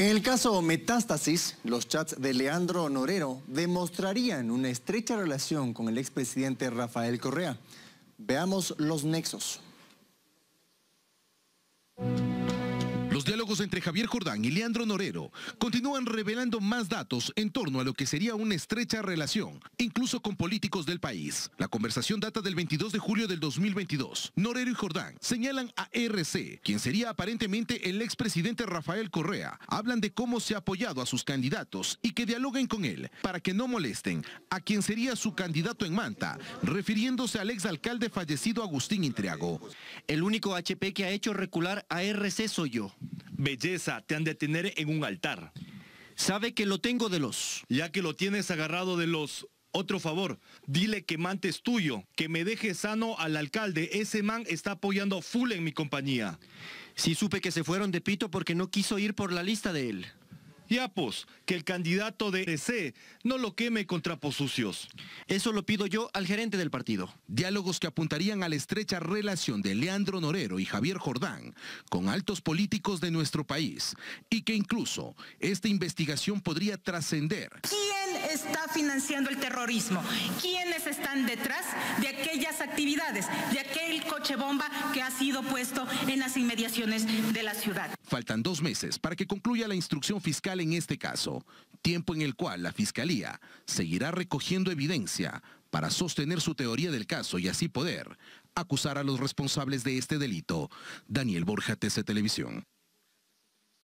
En el caso Metástasis, los chats de Leandro Norero demostrarían una estrecha relación con el expresidente Rafael Correa. Veamos los nexos entre Javier Jordán y Leandro Norero continúan revelando más datos en torno a lo que sería una estrecha relación, incluso con políticos del país. La conversación data del 22 de julio del 2022. Norero y Jordán señalan a RC, quien sería aparentemente el expresidente Rafael Correa. Hablan de cómo se ha apoyado a sus candidatos y que dialoguen con él para que no molesten a quien sería su candidato en Manta, refiriéndose al exalcalde fallecido Agustín Intriago. El único HP que ha hecho recular a RC soy yo belleza te han de tener en un altar. Sabe que lo tengo de los. Ya que lo tienes agarrado de los, otro favor, dile que mantes es tuyo, que me deje sano al alcalde. Ese man está apoyando full en mi compañía. Sí supe que se fueron de pito porque no quiso ir por la lista de él. Y Apos, que el candidato de C no lo queme contra Eso lo pido yo al gerente del partido. Diálogos que apuntarían a la estrecha relación de Leandro Norero y Javier Jordán con altos políticos de nuestro país y que incluso esta investigación podría trascender está financiando el terrorismo, quiénes están detrás de aquellas actividades, de aquel coche bomba que ha sido puesto en las inmediaciones de la ciudad. Faltan dos meses para que concluya la instrucción fiscal en este caso, tiempo en el cual la Fiscalía seguirá recogiendo evidencia para sostener su teoría del caso y así poder acusar a los responsables de este delito. Daniel Borja, TC Televisión.